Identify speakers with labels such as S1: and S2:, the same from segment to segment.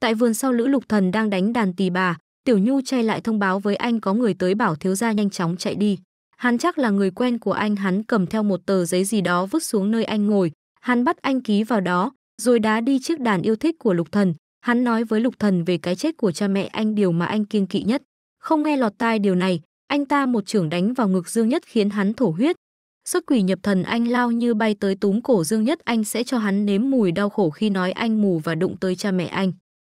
S1: Tại vườn sau Lữ Lục Thần đang đánh đàn tỳ bà, Tiểu Nhu chay lại thông báo với anh có người tới bảo thiếu gia nhanh chóng chạy đi. Hắn chắc là người quen của anh, hắn cầm theo một tờ giấy gì đó vứt xuống nơi anh ngồi, hắn bắt anh ký vào đó, rồi đá đi chiếc đàn yêu thích của Lục Thần. Hắn nói với Lục Thần về cái chết của cha mẹ anh điều mà anh kiêng kỵ nhất. Không nghe lọt tai điều này, anh ta một chưởng đánh vào ngực Dương Nhất khiến hắn thổ huyết. Xuất quỷ nhập thần anh lao như bay tới túm cổ Dương Nhất anh sẽ cho hắn nếm mùi đau khổ khi nói anh mù và đụng tới cha mẹ anh.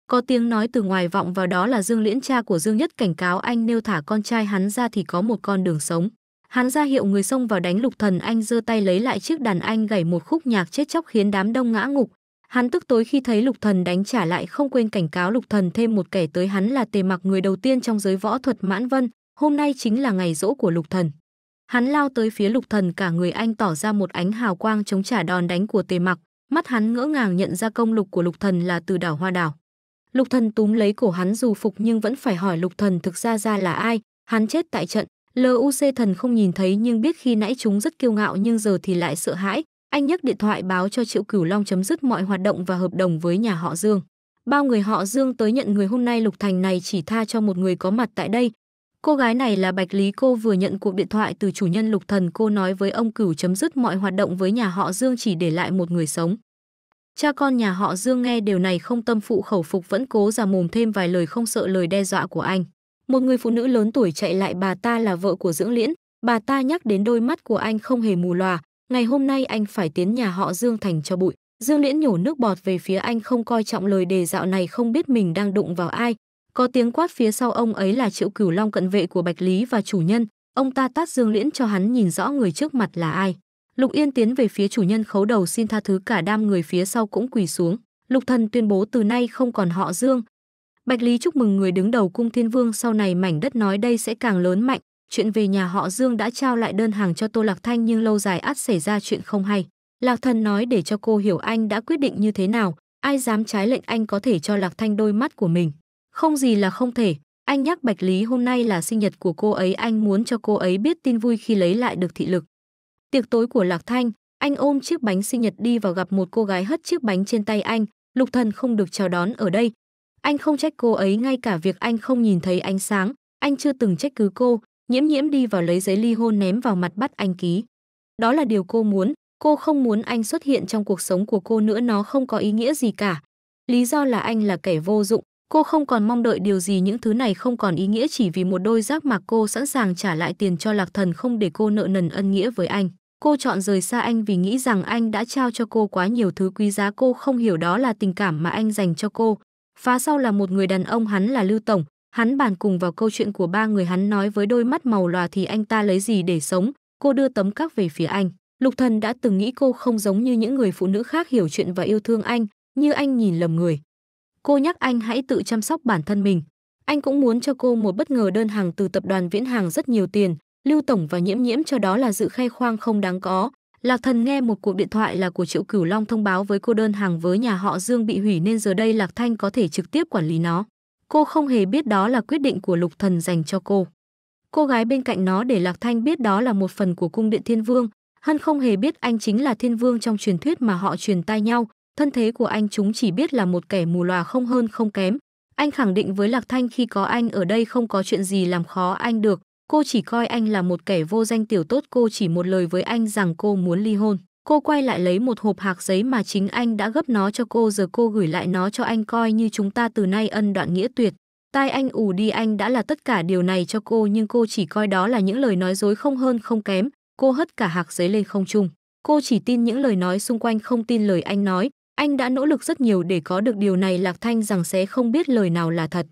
S1: Có tiếng nói từ ngoài vọng vào đó là Dương Liễn cha của Dương Nhất cảnh cáo anh nêu thả con trai hắn ra thì có một con đường sống. Hắn ra hiệu người xông vào đánh Lục Thần Anh giơ tay lấy lại chiếc đàn anh gảy một khúc nhạc chết chóc khiến đám đông ngã ngục. Hắn tức tối khi thấy Lục Thần đánh trả lại không quên cảnh cáo Lục Thần thêm một kẻ tới hắn là Tề Mặc người đầu tiên trong giới võ thuật Mãn Vân, hôm nay chính là ngày rỗ của Lục Thần. Hắn lao tới phía Lục Thần cả người anh tỏ ra một ánh hào quang chống trả đòn đánh của Tề Mặc, mắt hắn ngỡ ngàng nhận ra công lục của Lục Thần là từ đảo Hoa Đảo. Lục Thần túm lấy cổ hắn dù phục nhưng vẫn phải hỏi Lục Thần thực ra ra là ai, hắn chết tại trận, LUC thần không nhìn thấy nhưng biết khi nãy chúng rất kiêu ngạo nhưng giờ thì lại sợ hãi, anh nhấc điện thoại báo cho Triệu Cửu Long chấm dứt mọi hoạt động và hợp đồng với nhà họ Dương. Bao người họ Dương tới nhận người hôm nay Lục Thành này chỉ tha cho một người có mặt tại đây. Cô gái này là Bạch Lý cô vừa nhận cuộc điện thoại từ chủ nhân Lục Thần cô nói với ông Cửu chấm dứt mọi hoạt động với nhà họ Dương chỉ để lại một người sống. Cha con nhà họ Dương nghe điều này không tâm phụ khẩu phục vẫn cố giả mồm thêm vài lời không sợ lời đe dọa của anh. Một người phụ nữ lớn tuổi chạy lại bà ta là vợ của Dưỡng Liễn, bà ta nhắc đến đôi mắt của anh không hề mù lòa, ngày hôm nay anh phải tiến nhà họ Dương thành cho bụi. Dương Liễn nhổ nước bọt về phía anh không coi trọng lời đề dạo này không biết mình đang đụng vào ai. Có tiếng quát phía sau ông ấy là Triệu Cửu Long cận vệ của Bạch Lý và chủ nhân, ông ta tát Dương Liễn cho hắn nhìn rõ người trước mặt là ai. Lục Yên tiến về phía chủ nhân khấu đầu xin tha thứ cả đam người phía sau cũng quỳ xuống. Lục thần tuyên bố từ nay không còn họ Dương. Bạch Lý chúc mừng người đứng đầu cung thiên vương sau này mảnh đất nói đây sẽ càng lớn mạnh. Chuyện về nhà họ Dương đã trao lại đơn hàng cho Tô Lạc Thanh nhưng lâu dài át xảy ra chuyện không hay. Lạc thần nói để cho cô hiểu anh đã quyết định như thế nào. Ai dám trái lệnh anh có thể cho Lạc Thanh đôi mắt của mình. Không gì là không thể. Anh nhắc Bạch Lý hôm nay là sinh nhật của cô ấy anh muốn cho cô ấy biết tin vui khi lấy lại được thị lực. Tiệc tối của Lạc Thanh, anh ôm chiếc bánh sinh nhật đi và gặp một cô gái hất chiếc bánh trên tay anh, Lục Thần không được chào đón ở đây. Anh không trách cô ấy ngay cả việc anh không nhìn thấy ánh sáng, anh chưa từng trách cứ cô, nhiễm nhiễm đi vào lấy giấy ly hôn ném vào mặt bắt anh ký. Đó là điều cô muốn, cô không muốn anh xuất hiện trong cuộc sống của cô nữa nó không có ý nghĩa gì cả. Lý do là anh là kẻ vô dụng, cô không còn mong đợi điều gì những thứ này không còn ý nghĩa chỉ vì một đôi giác mà cô sẵn sàng trả lại tiền cho lạc thần không để cô nợ nần ân nghĩa với anh. Cô chọn rời xa anh vì nghĩ rằng anh đã trao cho cô quá nhiều thứ quý giá cô không hiểu đó là tình cảm mà anh dành cho cô. Phá sau là một người đàn ông hắn là Lưu Tổng, hắn bàn cùng vào câu chuyện của ba người hắn nói với đôi mắt màu lòa thì anh ta lấy gì để sống, cô đưa tấm các về phía anh. Lục Thần đã từng nghĩ cô không giống như những người phụ nữ khác hiểu chuyện và yêu thương anh, như anh nhìn lầm người. Cô nhắc anh hãy tự chăm sóc bản thân mình. Anh cũng muốn cho cô một bất ngờ đơn hàng từ tập đoàn Viễn Hàng rất nhiều tiền, Lưu Tổng và Nhiễm Nhiễm cho đó là dự khai khoang không đáng có. Lạc Thần nghe một cuộc điện thoại là của Triệu Cửu Long thông báo với cô đơn hàng với nhà họ Dương bị hủy nên giờ đây Lạc Thanh có thể trực tiếp quản lý nó. Cô không hề biết đó là quyết định của Lục Thần dành cho cô. Cô gái bên cạnh nó để Lạc Thanh biết đó là một phần của cung điện Thiên Vương. Hân không hề biết anh chính là Thiên Vương trong truyền thuyết mà họ truyền tai nhau. Thân thế của anh chúng chỉ biết là một kẻ mù lòa không hơn không kém. Anh khẳng định với Lạc Thanh khi có anh ở đây không có chuyện gì làm khó anh được, Cô chỉ coi anh là một kẻ vô danh tiểu tốt, cô chỉ một lời với anh rằng cô muốn ly hôn. Cô quay lại lấy một hộp hạc giấy mà chính anh đã gấp nó cho cô giờ cô gửi lại nó cho anh coi như chúng ta từ nay ân đoạn nghĩa tuyệt. Tai anh ù đi anh đã là tất cả điều này cho cô nhưng cô chỉ coi đó là những lời nói dối không hơn không kém. Cô hất cả hạc giấy lên không trung. Cô chỉ tin những lời nói xung quanh không tin lời anh nói. Anh đã nỗ lực rất nhiều để có được điều này Lạc Thanh rằng sẽ không biết lời nào là thật.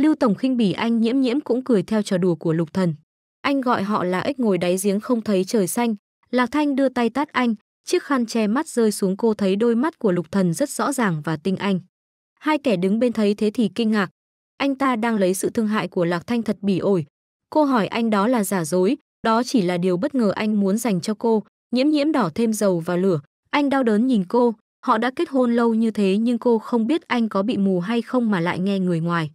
S1: Lưu Tổng khinh bỉ anh nhiễm nhiễm cũng cười theo trò đùa của Lục Thần. Anh gọi họ là ếch ngồi đáy giếng không thấy trời xanh. Lạc Thanh đưa tay tát anh, chiếc khăn che mắt rơi xuống cô thấy đôi mắt của Lục Thần rất rõ ràng và tinh anh. Hai kẻ đứng bên thấy thế thì kinh ngạc. Anh ta đang lấy sự thương hại của Lạc Thanh thật bỉ ổi. Cô hỏi anh đó là giả dối, đó chỉ là điều bất ngờ anh muốn dành cho cô. Nhiễm nhiễm đỏ thêm dầu vào lửa. Anh đau đớn nhìn cô, họ đã kết hôn lâu như thế nhưng cô không biết anh có bị mù hay không mà lại nghe người ngoài.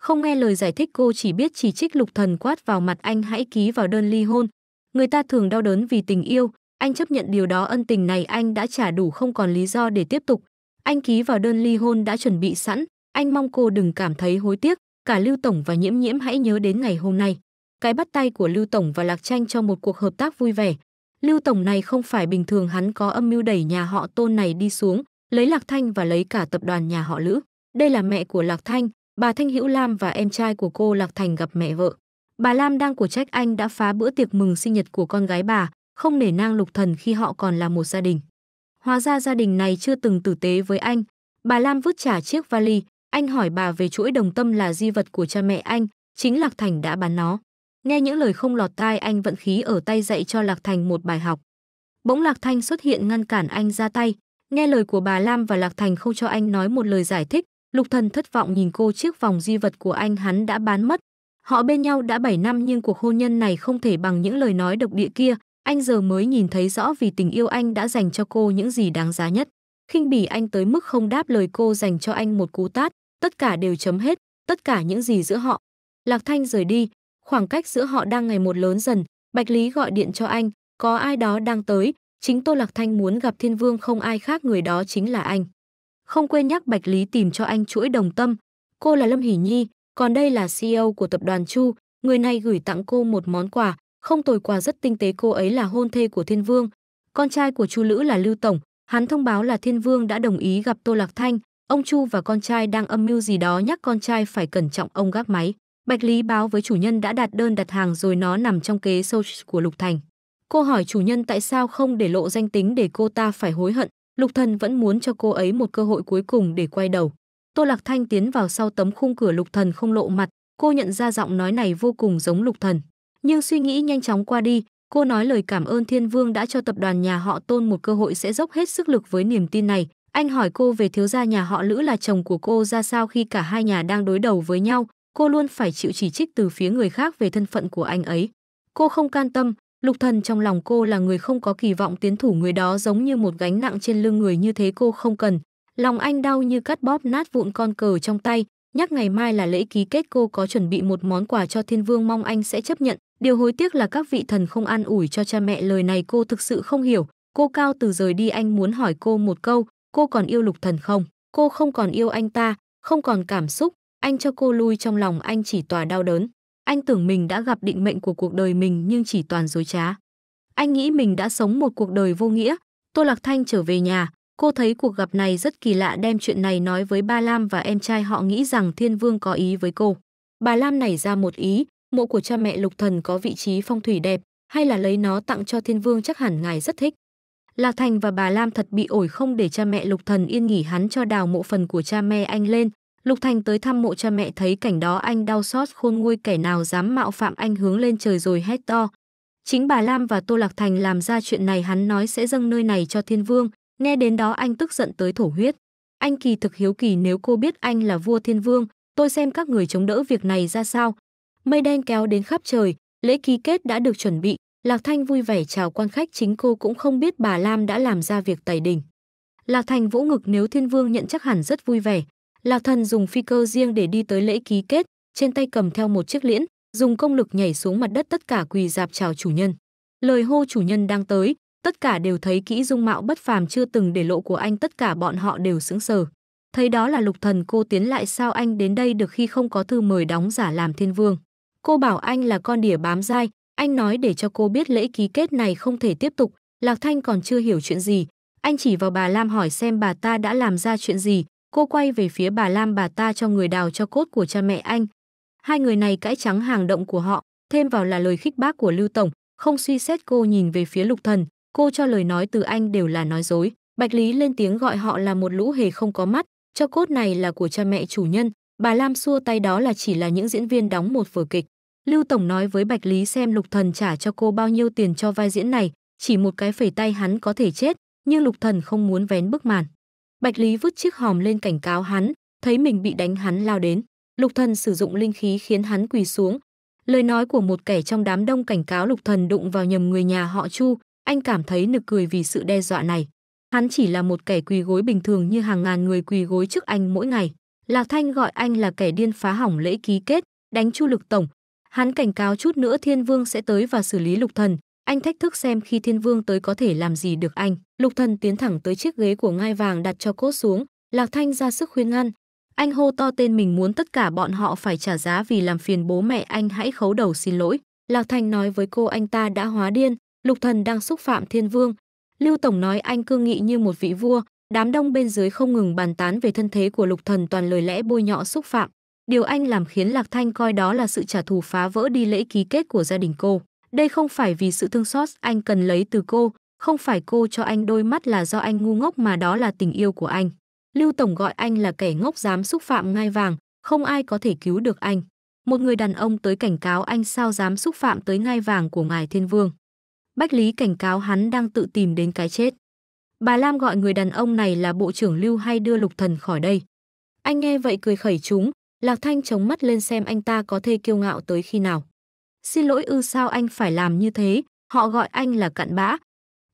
S1: Không nghe lời giải thích cô chỉ biết chỉ trích lục thần quát vào mặt anh hãy ký vào đơn ly hôn. Người ta thường đau đớn vì tình yêu, anh chấp nhận điều đó ân tình này anh đã trả đủ không còn lý do để tiếp tục. Anh ký vào đơn ly hôn đã chuẩn bị sẵn, anh mong cô đừng cảm thấy hối tiếc, cả Lưu Tổng và Nhiễm Nhiễm hãy nhớ đến ngày hôm nay. Cái bắt tay của Lưu Tổng và Lạc Tranh cho một cuộc hợp tác vui vẻ. Lưu Tổng này không phải bình thường hắn có âm mưu đẩy nhà họ tôn này đi xuống, lấy Lạc Thanh và lấy cả tập đoàn nhà họ Lữ. Đây là mẹ của Lạc Thanh, bà Thanh Hữu Lam và em trai của cô Lạc Thành gặp mẹ vợ. Bà Lam đang của trách anh đã phá bữa tiệc mừng sinh nhật của con gái bà, không nể nang lục thần khi họ còn là một gia đình. Hóa ra gia đình này chưa từng tử tế với anh. Bà Lam vứt trả chiếc vali, anh hỏi bà về chuỗi đồng tâm là di vật của cha mẹ anh, chính Lạc Thành đã bán nó. Nghe những lời không lọt tai anh vận khí ở tay dạy cho Lạc Thành một bài học. Bỗng Lạc Thanh xuất hiện ngăn cản anh ra tay, nghe lời của bà Lam và Lạc Thành không cho anh nói một lời giải thích, Lục Thần thất vọng nhìn cô chiếc vòng di vật của anh hắn đã bán mất. Họ bên nhau đã 7 năm nhưng cuộc hôn nhân này không thể bằng những lời nói độc địa kia, anh giờ mới nhìn thấy rõ vì tình yêu anh đã dành cho cô những gì đáng giá nhất. Khinh bỉ anh tới mức không đáp lời cô dành cho anh một cú tát, tất cả đều chấm hết, tất cả những gì giữa họ. Lạc Thanh rời đi, khoảng cách giữa họ đang ngày một lớn dần, Bạch Lý gọi điện cho anh, có ai đó đang tới, chính Tô Lạc Thanh muốn gặp Thiên Vương không ai khác người đó chính là anh. Không quên nhắc Bạch Lý tìm cho anh chuỗi đồng tâm. Cô là Lâm Hỷ Nhi, còn đây là CEO của tập đoàn Chu. Người này gửi tặng cô một món quà, không tồi quà rất tinh tế cô ấy là hôn thê của Thiên Vương. Con trai của Chu Lữ là Lưu Tổng, hắn thông báo là Thiên Vương đã đồng ý gặp Tô Lạc Thanh. Ông Chu và con trai đang âm mưu gì đó nhắc con trai phải cẩn trọng ông gác máy. Bạch Lý báo với chủ nhân đã đặt đơn đặt hàng rồi nó nằm trong kế social của Lục Thành. Cô hỏi chủ nhân tại sao không để lộ danh tính để cô ta phải hối hận, Lục Thần vẫn muốn cho cô ấy một cơ hội cuối cùng để quay đầu. Tô Lạc Thanh tiến vào sau tấm khung cửa Lục Thần không lộ mặt, cô nhận ra giọng nói này vô cùng giống Lục Thần. Nhưng suy nghĩ nhanh chóng qua đi, cô nói lời cảm ơn Thiên Vương đã cho tập đoàn nhà họ Tôn một cơ hội sẽ dốc hết sức lực với niềm tin này. Anh hỏi cô về thiếu gia nhà họ Lữ là chồng của cô ra sao khi cả hai nhà đang đối đầu với nhau, cô luôn phải chịu chỉ trích từ phía người khác về thân phận của anh ấy. Cô không can tâm, Lục Thần trong lòng cô là người không có kỳ vọng tiến thủ người đó giống như một gánh nặng trên lưng người như thế cô không cần. Lòng anh đau như cắt bóp nát vụn con cờ trong tay, nhắc ngày mai là lễ ký kết cô có chuẩn bị một món quà cho thiên vương mong anh sẽ chấp nhận. Điều hối tiếc là các vị thần không an ủi cho cha mẹ lời này cô thực sự không hiểu. Cô cao từ rời đi anh muốn hỏi cô một câu, cô còn yêu lục thần không? Cô không còn yêu anh ta, không còn cảm xúc, anh cho cô lui trong lòng anh chỉ tòa đau đớn. Anh tưởng mình đã gặp định mệnh của cuộc đời mình nhưng chỉ toàn dối trá. Anh nghĩ mình đã sống một cuộc đời vô nghĩa. Tô Lạc Thanh trở về nhà, cô thấy cuộc gặp này rất kỳ lạ đem chuyện này nói với ba Lam và em trai họ nghĩ rằng Thiên Vương có ý với cô. Bà Lam nảy ra một ý, mộ của cha mẹ Lục Thần có vị trí phong thủy đẹp, hay là lấy nó tặng cho Thiên Vương chắc hẳn ngài rất thích. Lạc Thành và bà Lam thật bị ổi không để cha mẹ Lục Thần yên nghỉ hắn cho đào mộ phần của cha mẹ anh lên, Lục Thành tới thăm mộ cha mẹ thấy cảnh đó anh đau xót khôn nguôi kẻ nào dám mạo phạm anh hướng lên trời rồi hét to. Chính bà Lam và Tô Lạc Thành làm ra chuyện này hắn nói sẽ dâng nơi này cho thiên vương, nghe đến đó anh tức giận tới thổ huyết. Anh kỳ thực hiếu kỳ nếu cô biết anh là vua thiên vương, tôi xem các người chống đỡ việc này ra sao. Mây đen kéo đến khắp trời, lễ ký kết đã được chuẩn bị, Lạc Thanh vui vẻ chào quan khách chính cô cũng không biết bà Lam đã làm ra việc tẩy đình. Lạc Thành vỗ ngực nếu thiên vương nhận chắc hẳn rất vui vẻ, Lạc Thần dùng phi cơ riêng để đi tới lễ ký kết, trên tay cầm theo một chiếc liễn, dùng công lực nhảy xuống mặt đất tất cả quỳ dạp chào chủ nhân. Lời hô chủ nhân đang tới, tất cả đều thấy kỹ dung mạo bất phàm chưa từng để lộ của anh tất cả bọn họ đều sững sờ. Thấy đó là lục thần cô tiến lại sao anh đến đây được khi không có thư mời đóng giả làm thiên vương. Cô bảo anh là con đỉa bám dai, anh nói để cho cô biết lễ ký kết này không thể tiếp tục, Lạc Thanh còn chưa hiểu chuyện gì. Anh chỉ vào bà Lam hỏi xem bà ta đã làm ra chuyện gì, Cô quay về phía bà Lam bà ta cho người đào cho cốt của cha mẹ anh. Hai người này cãi trắng hàng động của họ, thêm vào là lời khích bác của Lưu Tổng, không suy xét cô nhìn về phía lục thần, cô cho lời nói từ anh đều là nói dối. Bạch Lý lên tiếng gọi họ là một lũ hề không có mắt, cho cốt này là của cha mẹ chủ nhân, bà Lam xua tay đó là chỉ là những diễn viên đóng một vở kịch. Lưu Tổng nói với Bạch Lý xem Lục Thần trả cho cô bao nhiêu tiền cho vai diễn này, chỉ một cái phẩy tay hắn có thể chết, nhưng Lục Thần không muốn vén bức màn. Bạch Lý vứt chiếc hòm lên cảnh cáo hắn, thấy mình bị đánh hắn lao đến. Lục Thần sử dụng linh khí khiến hắn quỳ xuống. Lời nói của một kẻ trong đám đông cảnh cáo Lục Thần đụng vào nhầm người nhà họ Chu, anh cảm thấy nực cười vì sự đe dọa này. Hắn chỉ là một kẻ quỳ gối bình thường như hàng ngàn người quỳ gối trước anh mỗi ngày. Lạc Thanh gọi anh là kẻ điên phá hỏng lễ ký kết, đánh Chu Lực Tổng. Hắn cảnh cáo chút nữa Thiên Vương sẽ tới và xử lý Lục Thần, anh thách thức xem khi thiên vương tới có thể làm gì được anh. Lục thần tiến thẳng tới chiếc ghế của ngai vàng đặt cho cốt xuống. Lạc Thanh ra sức khuyên ngăn. Anh hô to tên mình muốn tất cả bọn họ phải trả giá vì làm phiền bố mẹ anh hãy khấu đầu xin lỗi. Lạc Thanh nói với cô anh ta đã hóa điên, Lục Thần đang xúc phạm thiên vương. Lưu Tổng nói anh cương nghị như một vị vua, đám đông bên dưới không ngừng bàn tán về thân thế của Lục Thần toàn lời lẽ bôi nhọ xúc phạm. Điều anh làm khiến Lạc Thanh coi đó là sự trả thù phá vỡ đi lễ ký kết của gia đình cô. Đây không phải vì sự thương xót anh cần lấy từ cô, không phải cô cho anh đôi mắt là do anh ngu ngốc mà đó là tình yêu của anh. Lưu Tổng gọi anh là kẻ ngốc dám xúc phạm ngai vàng, không ai có thể cứu được anh. Một người đàn ông tới cảnh cáo anh sao dám xúc phạm tới ngai vàng của ngài thiên vương. Bách Lý cảnh cáo hắn đang tự tìm đến cái chết. Bà Lam gọi người đàn ông này là bộ trưởng Lưu hay đưa lục thần khỏi đây. Anh nghe vậy cười khẩy chúng, Lạc Thanh chống mắt lên xem anh ta có thể kiêu ngạo tới khi nào. Xin lỗi ư sao anh phải làm như thế, họ gọi anh là cặn bã.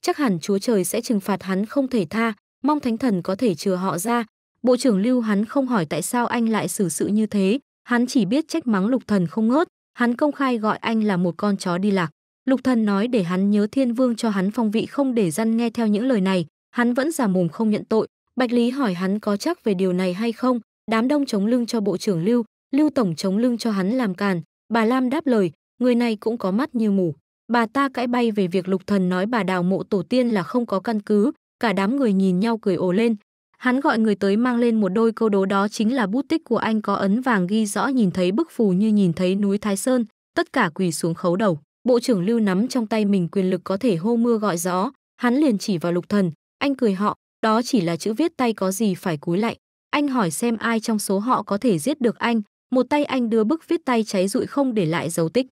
S1: Chắc hẳn Chúa Trời sẽ trừng phạt hắn không thể tha, mong Thánh Thần có thể chừa họ ra. Bộ trưởng Lưu hắn không hỏi tại sao anh lại xử sự như thế, hắn chỉ biết trách mắng Lục Thần không ngớt, hắn công khai gọi anh là một con chó đi lạc. Lục Thần nói để hắn nhớ Thiên Vương cho hắn phong vị không để dân nghe theo những lời này, hắn vẫn giả mồm không nhận tội. Bạch Lý hỏi hắn có chắc về điều này hay không, đám đông chống lưng cho bộ trưởng Lưu, Lưu tổng chống lưng cho hắn làm càn, bà Lam đáp lời, người này cũng có mắt như mù. Bà ta cãi bay về việc lục thần nói bà đào mộ tổ tiên là không có căn cứ, cả đám người nhìn nhau cười ồ lên. Hắn gọi người tới mang lên một đôi câu đố đó chính là bút tích của anh có ấn vàng ghi rõ nhìn thấy bức phù như nhìn thấy núi Thái Sơn, tất cả quỳ xuống khấu đầu. Bộ trưởng Lưu nắm trong tay mình quyền lực có thể hô mưa gọi gió, hắn liền chỉ vào lục thần, anh cười họ, đó chỉ là chữ viết tay có gì phải cúi lại Anh hỏi xem ai trong số họ có thể giết được anh, một tay anh đưa bức viết tay cháy rụi không để lại dấu tích.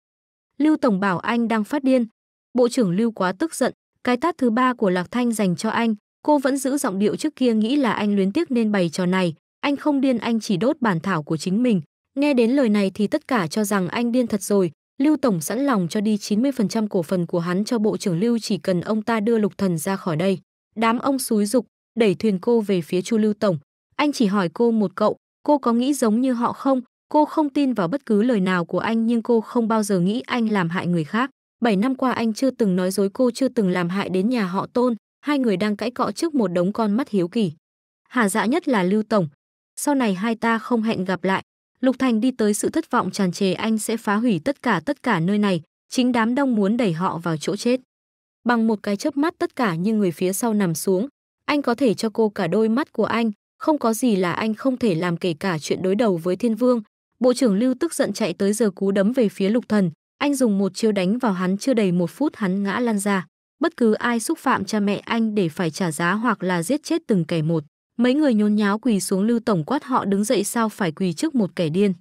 S1: Lưu Tổng bảo anh đang phát điên. Bộ trưởng Lưu quá tức giận, cái tát thứ ba của Lạc Thanh dành cho anh, cô vẫn giữ giọng điệu trước kia nghĩ là anh luyến tiếc nên bày trò này. Anh không điên anh chỉ đốt bản thảo của chính mình. Nghe đến lời này thì tất cả cho rằng anh điên thật rồi. Lưu Tổng sẵn lòng cho đi 90% cổ phần của hắn cho Bộ trưởng Lưu chỉ cần ông ta đưa lục thần ra khỏi đây. Đám ông xúi dục, đẩy thuyền cô về phía Chu Lưu Tổng. Anh chỉ hỏi cô một cậu, cô có nghĩ giống như họ không? Cô không tin vào bất cứ lời nào của anh nhưng cô không bao giờ nghĩ anh làm hại người khác. 7 năm qua anh chưa từng nói dối cô chưa từng làm hại đến nhà họ Tôn, hai người đang cãi cọ trước một đống con mắt hiếu kỳ. Hà dạ nhất là Lưu Tổng. Sau này hai ta không hẹn gặp lại. Lục Thành đi tới sự thất vọng tràn trề anh sẽ phá hủy tất cả tất cả nơi này, chính đám đông muốn đẩy họ vào chỗ chết. Bằng một cái chớp mắt tất cả như người phía sau nằm xuống, anh có thể cho cô cả đôi mắt của anh, không có gì là anh không thể làm kể cả chuyện đối đầu với thiên vương, Bộ trưởng Lưu tức giận chạy tới giờ cú đấm về phía Lục Thần, anh dùng một chiêu đánh vào hắn chưa đầy một phút hắn ngã lăn ra. Bất cứ ai xúc phạm cha mẹ anh để phải trả giá hoặc là giết chết từng kẻ một. Mấy người nhốn nháo quỳ xuống Lưu Tổng quát họ đứng dậy sao phải quỳ trước một kẻ điên.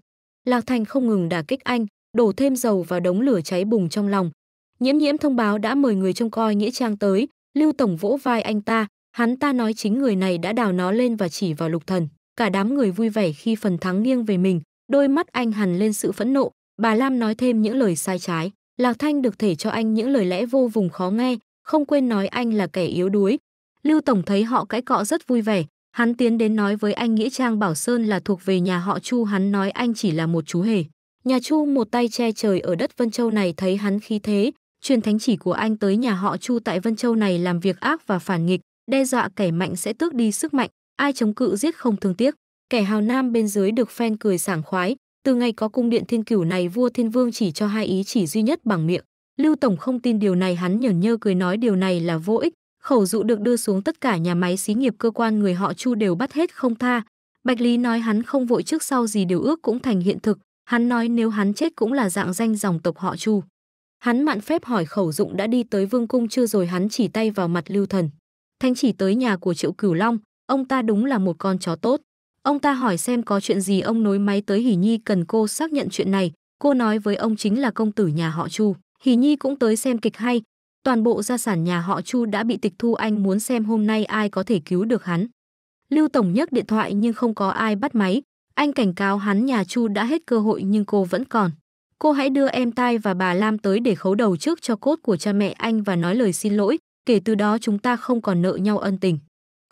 S1: Lạc Thành không ngừng đả kích anh, đổ thêm dầu vào đống lửa cháy bùng trong lòng. Nhiễm nhiễm thông báo đã mời người trông coi Nghĩa Trang tới, Lưu Tổng vỗ vai anh ta, hắn ta nói chính người này đã đào nó lên và chỉ vào lục thần. Cả đám người vui vẻ khi phần thắng nghiêng về mình, Đôi mắt anh hằn lên sự phẫn nộ, bà Lam nói thêm những lời sai trái. Lạc Thanh được thể cho anh những lời lẽ vô vùng khó nghe, không quên nói anh là kẻ yếu đuối. Lưu Tổng thấy họ cãi cọ rất vui vẻ, hắn tiến đến nói với anh Nghĩa Trang Bảo Sơn là thuộc về nhà họ Chu hắn nói anh chỉ là một chú hề. Nhà Chu một tay che trời ở đất Vân Châu này thấy hắn khí thế, truyền thánh chỉ của anh tới nhà họ Chu tại Vân Châu này làm việc ác và phản nghịch, đe dọa kẻ mạnh sẽ tước đi sức mạnh, ai chống cự giết không thương tiếc kẻ hào nam bên dưới được phen cười sảng khoái, từ ngày có cung điện thiên cửu này vua thiên vương chỉ cho hai ý chỉ duy nhất bằng miệng. Lưu Tổng không tin điều này hắn nhởn nhơ cười nói điều này là vô ích, khẩu dụ được đưa xuống tất cả nhà máy xí nghiệp cơ quan người họ chu đều bắt hết không tha. Bạch Lý nói hắn không vội trước sau gì điều ước cũng thành hiện thực, hắn nói nếu hắn chết cũng là dạng danh dòng tộc họ chu. Hắn mạn phép hỏi khẩu dụng đã đi tới vương cung chưa rồi hắn chỉ tay vào mặt lưu thần. Thanh chỉ tới nhà của triệu cửu long, ông ta đúng là một con chó tốt. Ông ta hỏi xem có chuyện gì ông nối máy tới Hỷ Nhi cần cô xác nhận chuyện này. Cô nói với ông chính là công tử nhà họ Chu. Hỷ Nhi cũng tới xem kịch hay. Toàn bộ gia sản nhà họ Chu đã bị tịch thu anh muốn xem hôm nay ai có thể cứu được hắn. Lưu Tổng nhấc điện thoại nhưng không có ai bắt máy. Anh cảnh cáo hắn nhà Chu đã hết cơ hội nhưng cô vẫn còn. Cô hãy đưa em tai và bà Lam tới để khấu đầu trước cho cốt của cha mẹ anh và nói lời xin lỗi. Kể từ đó chúng ta không còn nợ nhau ân tình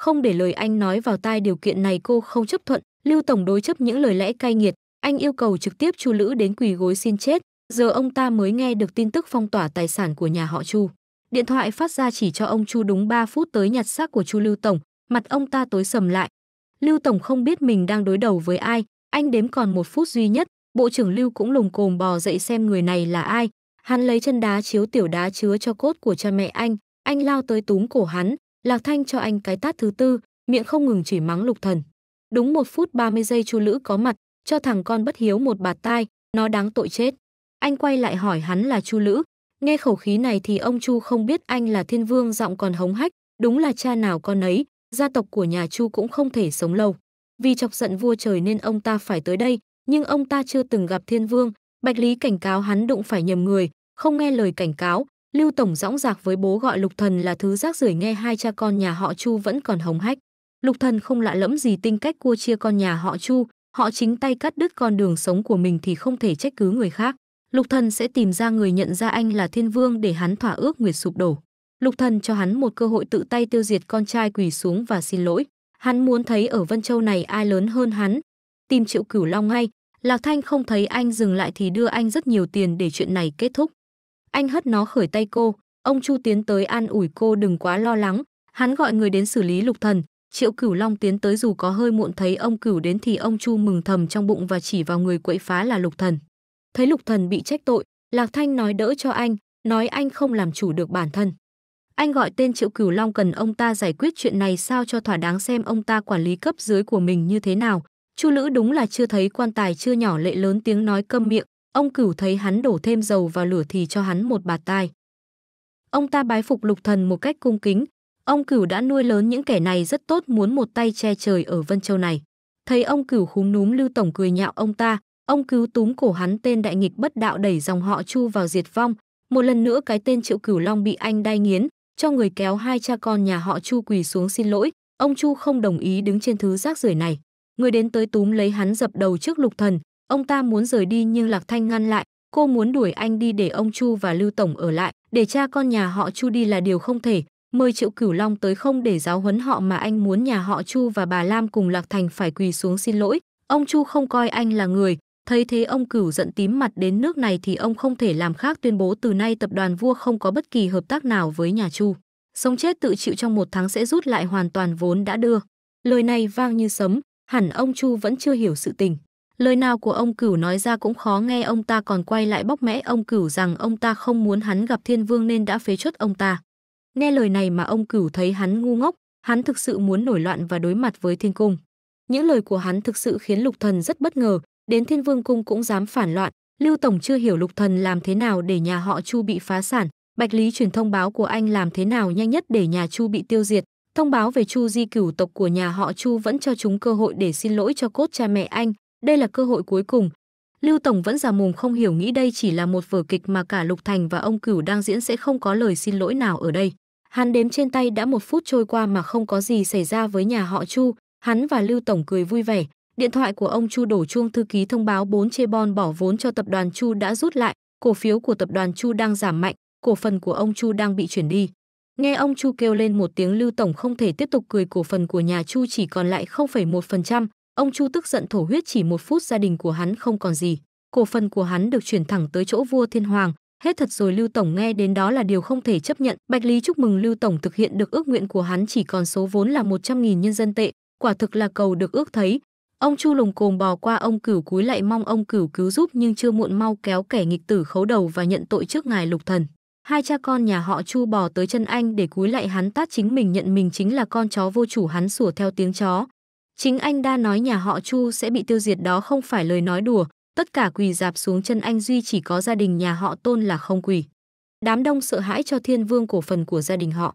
S1: không để lời anh nói vào tai điều kiện này cô không chấp thuận, Lưu Tổng đối chấp những lời lẽ cay nghiệt, anh yêu cầu trực tiếp Chu Lữ đến quỳ gối xin chết, giờ ông ta mới nghe được tin tức phong tỏa tài sản của nhà họ Chu. Điện thoại phát ra chỉ cho ông Chu đúng 3 phút tới nhặt xác của Chu Lưu Tổng, mặt ông ta tối sầm lại. Lưu Tổng không biết mình đang đối đầu với ai, anh đếm còn một phút duy nhất, Bộ trưởng Lưu cũng lùng cồm bò dậy xem người này là ai. Hắn lấy chân đá chiếu tiểu đá chứa cho cốt của cha mẹ anh, anh lao tới túm cổ hắn, Lạc Thanh cho anh cái tát thứ tư, miệng không ngừng chỉ mắng Lục Thần. Đúng một phút 30 giây Chu Lữ có mặt, cho thằng con bất hiếu một bạt tai, nó đáng tội chết. Anh quay lại hỏi hắn là Chu Lữ, nghe khẩu khí này thì ông Chu không biết anh là thiên vương giọng còn hống hách, đúng là cha nào con ấy, gia tộc của nhà Chu cũng không thể sống lâu. Vì chọc giận vua trời nên ông ta phải tới đây, nhưng ông ta chưa từng gặp thiên vương, Bạch Lý cảnh cáo hắn đụng phải nhầm người, không nghe lời cảnh cáo, Lưu Tổng dõng dạc với bố gọi Lục Thần là thứ rác rưởi nghe hai cha con nhà họ Chu vẫn còn hống hách. Lục Thần không lạ lẫm gì tinh cách cua chia con nhà họ Chu, họ chính tay cắt đứt con đường sống của mình thì không thể trách cứ người khác. Lục Thần sẽ tìm ra người nhận ra anh là Thiên Vương để hắn thỏa ước nguyệt sụp đổ. Lục Thần cho hắn một cơ hội tự tay tiêu diệt con trai quỳ xuống và xin lỗi. Hắn muốn thấy ở Vân Châu này ai lớn hơn hắn. Tìm Triệu Cửu Long ngay. Lạc Thanh không thấy anh dừng lại thì đưa anh rất nhiều tiền để chuyện này kết thúc. Anh hất nó khởi tay cô, ông Chu tiến tới an ủi cô đừng quá lo lắng, hắn gọi người đến xử lý lục thần. Triệu Cửu Long tiến tới dù có hơi muộn thấy ông Cửu đến thì ông Chu mừng thầm trong bụng và chỉ vào người quậy phá là Lục Thần. Thấy Lục Thần bị trách tội, Lạc Thanh nói đỡ cho anh, nói anh không làm chủ được bản thân. Anh gọi tên Triệu Cửu Long cần ông ta giải quyết chuyện này sao cho thỏa đáng xem ông ta quản lý cấp dưới của mình như thế nào. Chu Lữ đúng là chưa thấy quan tài chưa nhỏ lệ lớn tiếng nói câm miệng, Ông cửu thấy hắn đổ thêm dầu vào lửa thì cho hắn một bạt tai. Ông ta bái phục lục thần một cách cung kính. Ông cửu đã nuôi lớn những kẻ này rất tốt muốn một tay che trời ở Vân Châu này. Thấy ông cửu khúm núm Lưu Tổng cười nhạo ông ta, ông cứu túm cổ hắn tên đại nghịch bất đạo đẩy dòng họ Chu vào diệt vong. Một lần nữa cái tên Triệu Cửu Long bị anh đai nghiến, cho người kéo hai cha con nhà họ Chu quỳ xuống xin lỗi. Ông Chu không đồng ý đứng trên thứ rác rưởi này. Người đến tới túm lấy hắn dập đầu trước lục thần, Ông ta muốn rời đi nhưng Lạc Thanh ngăn lại, cô muốn đuổi anh đi để ông Chu và Lưu Tổng ở lại, để cha con nhà họ Chu đi là điều không thể. Mời Triệu Cửu Long tới không để giáo huấn họ mà anh muốn nhà họ Chu và bà Lam cùng Lạc Thành phải quỳ xuống xin lỗi. Ông Chu không coi anh là người, thấy thế ông Cửu giận tím mặt đến nước này thì ông không thể làm khác tuyên bố từ nay tập đoàn vua không có bất kỳ hợp tác nào với nhà Chu. Sống chết tự chịu trong một tháng sẽ rút lại hoàn toàn vốn đã đưa. Lời này vang như sấm, hẳn ông Chu vẫn chưa hiểu sự tình. Lời nào của ông Cửu nói ra cũng khó nghe ông ta còn quay lại bóc mẽ ông Cửu rằng ông ta không muốn hắn gặp thiên vương nên đã phế chốt ông ta. Nghe lời này mà ông Cửu thấy hắn ngu ngốc, hắn thực sự muốn nổi loạn và đối mặt với thiên cung. Những lời của hắn thực sự khiến lục thần rất bất ngờ, đến thiên vương cung cũng dám phản loạn, Lưu Tổng chưa hiểu lục thần làm thế nào để nhà họ Chu bị phá sản, Bạch Lý truyền thông báo của anh làm thế nào nhanh nhất để nhà Chu bị tiêu diệt, thông báo về Chu di cửu tộc của nhà họ Chu vẫn cho chúng cơ hội để xin lỗi cho cốt cha mẹ anh, đây là cơ hội cuối cùng. Lưu Tổng vẫn già mồm không hiểu nghĩ đây chỉ là một vở kịch mà cả Lục Thành và ông Cửu đang diễn sẽ không có lời xin lỗi nào ở đây. Hắn đếm trên tay đã một phút trôi qua mà không có gì xảy ra với nhà họ Chu, hắn và Lưu Tổng cười vui vẻ. Điện thoại của ông Chu đổ chuông thư ký thông báo 4 chê bon bỏ vốn cho tập đoàn Chu đã rút lại, cổ phiếu của tập đoàn Chu đang giảm mạnh, cổ phần của ông Chu đang bị chuyển đi. Nghe ông Chu kêu lên một tiếng Lưu Tổng không thể tiếp tục cười cổ phần của nhà Chu chỉ còn lại 0,1%, Ông Chu tức giận thổ huyết chỉ một phút gia đình của hắn không còn gì, cổ phần của hắn được chuyển thẳng tới chỗ vua Thiên Hoàng, hết thật rồi Lưu tổng nghe đến đó là điều không thể chấp nhận. Bạch Lý chúc mừng Lưu tổng thực hiện được ước nguyện của hắn chỉ còn số vốn là 100.000 nhân dân tệ, quả thực là cầu được ước thấy. Ông Chu lùng cồm bò qua ông Cửu cúi lại mong ông Cửu cứu giúp nhưng chưa muộn mau kéo kẻ nghịch tử khấu đầu và nhận tội trước ngài Lục Thần. Hai cha con nhà họ Chu bò tới chân anh để cúi lại hắn tát chính mình nhận mình chính là con chó vô chủ hắn sủa theo tiếng chó. Chính anh đã nói nhà họ Chu sẽ bị tiêu diệt đó không phải lời nói đùa, tất cả quỳ dạp xuống chân anh duy chỉ có gia đình nhà họ Tôn là không quỳ. Đám đông sợ hãi cho thiên vương cổ phần của gia đình họ.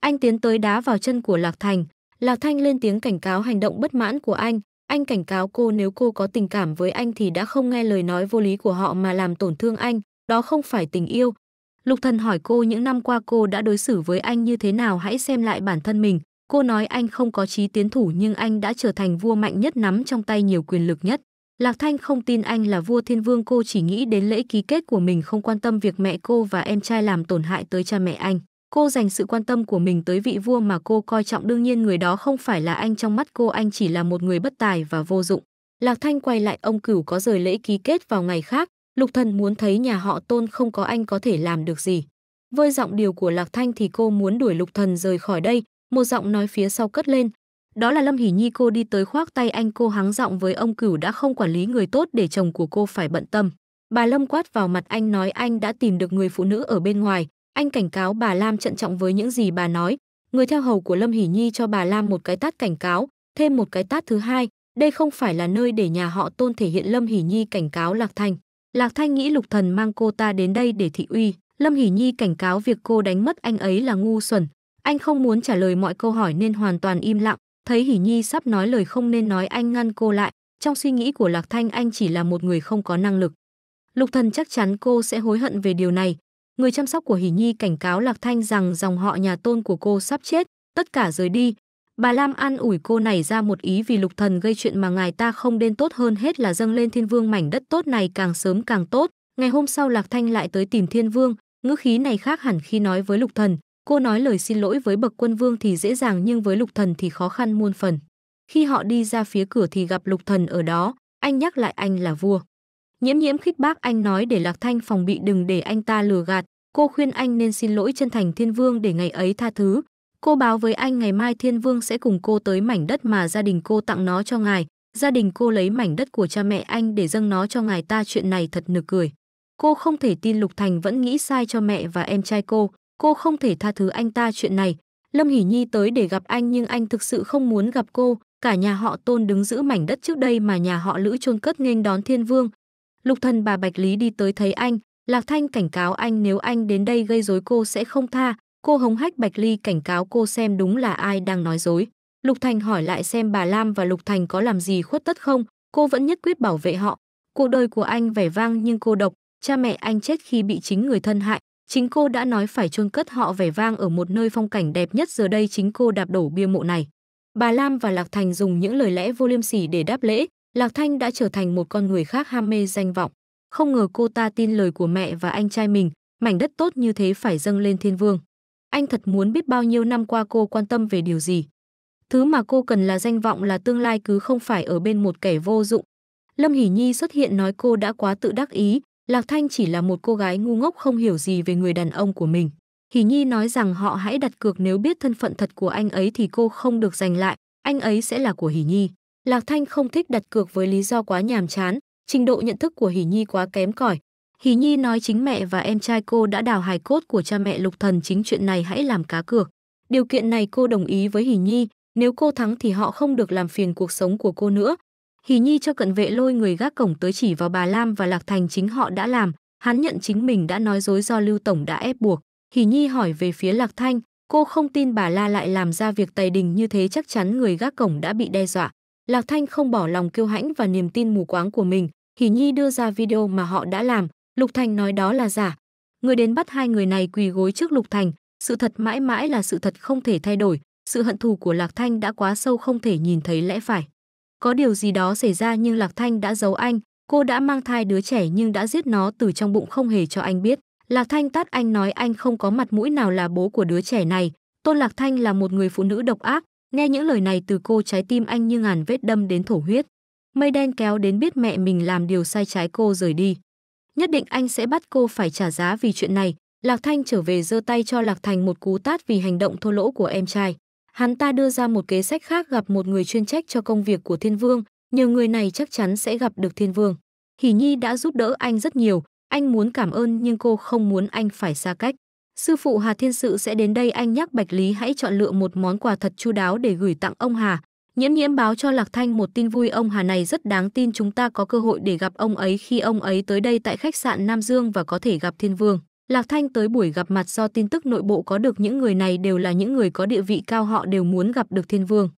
S1: Anh tiến tới đá vào chân của Lạc Thành, Lạc Thanh lên tiếng cảnh cáo hành động bất mãn của anh, anh cảnh cáo cô nếu cô có tình cảm với anh thì đã không nghe lời nói vô lý của họ mà làm tổn thương anh, đó không phải tình yêu. Lục Thần hỏi cô những năm qua cô đã đối xử với anh như thế nào hãy xem lại bản thân mình, Cô nói anh không có chí tiến thủ nhưng anh đã trở thành vua mạnh nhất nắm trong tay nhiều quyền lực nhất. Lạc Thanh không tin anh là vua thiên vương cô chỉ nghĩ đến lễ ký kết của mình không quan tâm việc mẹ cô và em trai làm tổn hại tới cha mẹ anh. Cô dành sự quan tâm của mình tới vị vua mà cô coi trọng đương nhiên người đó không phải là anh trong mắt cô anh chỉ là một người bất tài và vô dụng. Lạc Thanh quay lại ông cửu có rời lễ ký kết vào ngày khác, Lục Thần muốn thấy nhà họ tôn không có anh có thể làm được gì. Với giọng điều của Lạc Thanh thì cô muốn đuổi Lục Thần rời khỏi đây, một giọng nói phía sau cất lên đó là lâm hỉ nhi cô đi tới khoác tay anh cô hắng giọng với ông cửu đã không quản lý người tốt để chồng của cô phải bận tâm bà lâm quát vào mặt anh nói anh đã tìm được người phụ nữ ở bên ngoài anh cảnh cáo bà lam trận trọng với những gì bà nói người theo hầu của lâm hỉ nhi cho bà lam một cái tát cảnh cáo thêm một cái tát thứ hai đây không phải là nơi để nhà họ tôn thể hiện lâm hỉ nhi cảnh cáo lạc thanh lạc thanh nghĩ lục thần mang cô ta đến đây để thị uy lâm hỉ nhi cảnh cáo việc cô đánh mất anh ấy là ngu xuẩn anh không muốn trả lời mọi câu hỏi nên hoàn toàn im lặng, thấy Hỷ Nhi sắp nói lời không nên nói anh ngăn cô lại, trong suy nghĩ của Lạc Thanh anh chỉ là một người không có năng lực. Lục Thần chắc chắn cô sẽ hối hận về điều này. Người chăm sóc của Hỷ Nhi cảnh cáo Lạc Thanh rằng dòng họ nhà tôn của cô sắp chết, tất cả rời đi. Bà Lam an ủi cô này ra một ý vì Lục Thần gây chuyện mà ngài ta không nên tốt hơn hết là dâng lên thiên vương mảnh đất tốt này càng sớm càng tốt. Ngày hôm sau Lạc Thanh lại tới tìm thiên vương, ngữ khí này khác hẳn khi nói với Lục Thần, Cô nói lời xin lỗi với bậc quân vương thì dễ dàng nhưng với lục thần thì khó khăn muôn phần. Khi họ đi ra phía cửa thì gặp lục thần ở đó, anh nhắc lại anh là vua. Nhiễm nhiễm khích bác anh nói để Lạc Thanh phòng bị đừng để anh ta lừa gạt. Cô khuyên anh nên xin lỗi chân thành thiên vương để ngày ấy tha thứ. Cô báo với anh ngày mai thiên vương sẽ cùng cô tới mảnh đất mà gia đình cô tặng nó cho ngài. Gia đình cô lấy mảnh đất của cha mẹ anh để dâng nó cho ngài ta chuyện này thật nực cười. Cô không thể tin Lục Thành vẫn nghĩ sai cho mẹ và em trai cô, Cô không thể tha thứ anh ta chuyện này. Lâm Hỷ Nhi tới để gặp anh nhưng anh thực sự không muốn gặp cô. Cả nhà họ Tôn đứng giữ mảnh đất trước đây mà nhà họ Lữ chôn cất nghênh đón thiên vương. Lục thần bà Bạch Lý đi tới thấy anh. Lạc Thanh cảnh cáo anh nếu anh đến đây gây rối cô sẽ không tha. Cô hống hách Bạch Ly cảnh cáo cô xem đúng là ai đang nói dối. Lục Thành hỏi lại xem bà Lam và Lục Thành có làm gì khuất tất không, cô vẫn nhất quyết bảo vệ họ. Cuộc đời của anh vẻ vang nhưng cô độc, cha mẹ anh chết khi bị chính người thân hại, chính cô đã nói phải chôn cất họ vẻ vang ở một nơi phong cảnh đẹp nhất giờ đây chính cô đạp đổ bia mộ này. Bà Lam và Lạc Thành dùng những lời lẽ vô liêm sỉ để đáp lễ, Lạc Thanh đã trở thành một con người khác ham mê danh vọng. Không ngờ cô ta tin lời của mẹ và anh trai mình, mảnh đất tốt như thế phải dâng lên thiên vương. Anh thật muốn biết bao nhiêu năm qua cô quan tâm về điều gì. Thứ mà cô cần là danh vọng là tương lai cứ không phải ở bên một kẻ vô dụng. Lâm Hỷ Nhi xuất hiện nói cô đã quá tự đắc ý, Lạc Thanh chỉ là một cô gái ngu ngốc không hiểu gì về người đàn ông của mình. Hỷ Nhi nói rằng họ hãy đặt cược nếu biết thân phận thật của anh ấy thì cô không được giành lại, anh ấy sẽ là của Hỷ Nhi. Lạc Thanh không thích đặt cược với lý do quá nhàm chán, trình độ nhận thức của Hỷ Nhi quá kém cỏi. Hỷ Nhi nói chính mẹ và em trai cô đã đào hài cốt của cha mẹ Lục Thần chính chuyện này hãy làm cá cược. Điều kiện này cô đồng ý với Hỷ Nhi, nếu cô thắng thì họ không được làm phiền cuộc sống của cô nữa, Hỷ Nhi cho cận vệ lôi người gác cổng tới chỉ vào bà Lam và Lạc Thành chính họ đã làm, hắn nhận chính mình đã nói dối do Lưu Tổng đã ép buộc. Hỷ Nhi hỏi về phía Lạc Thanh, cô không tin bà La lại làm ra việc tày đình như thế chắc chắn người gác cổng đã bị đe dọa. Lạc Thanh không bỏ lòng kiêu hãnh và niềm tin mù quáng của mình, Hỷ Nhi đưa ra video mà họ đã làm, Lục Thành nói đó là giả. Người đến bắt hai người này quỳ gối trước Lục Thành, sự thật mãi mãi là sự thật không thể thay đổi, sự hận thù của Lạc Thanh đã quá sâu không thể nhìn thấy lẽ phải. Có điều gì đó xảy ra nhưng Lạc Thanh đã giấu anh, cô đã mang thai đứa trẻ nhưng đã giết nó từ trong bụng không hề cho anh biết. Lạc Thanh tát anh nói anh không có mặt mũi nào là bố của đứa trẻ này. Tôn Lạc Thanh là một người phụ nữ độc ác, nghe những lời này từ cô trái tim anh như ngàn vết đâm đến thổ huyết. Mây đen kéo đến biết mẹ mình làm điều sai trái cô rời đi. Nhất định anh sẽ bắt cô phải trả giá vì chuyện này. Lạc Thanh trở về giơ tay cho Lạc Thành một cú tát vì hành động thô lỗ của em trai hắn ta đưa ra một kế sách khác gặp một người chuyên trách cho công việc của thiên vương, nhờ người này chắc chắn sẽ gặp được thiên vương. Hỉ Nhi đã giúp đỡ anh rất nhiều, anh muốn cảm ơn nhưng cô không muốn anh phải xa cách. Sư phụ Hà Thiên Sự sẽ đến đây anh nhắc Bạch Lý hãy chọn lựa một món quà thật chu đáo để gửi tặng ông Hà. Nhiễm nhiễm báo cho Lạc Thanh một tin vui ông Hà này rất đáng tin chúng ta có cơ hội để gặp ông ấy khi ông ấy tới đây tại khách sạn Nam Dương và có thể gặp Thiên Vương. Lạc Thanh tới buổi gặp mặt do tin tức nội bộ có được những người này đều là những người có địa vị cao họ đều muốn gặp được thiên vương.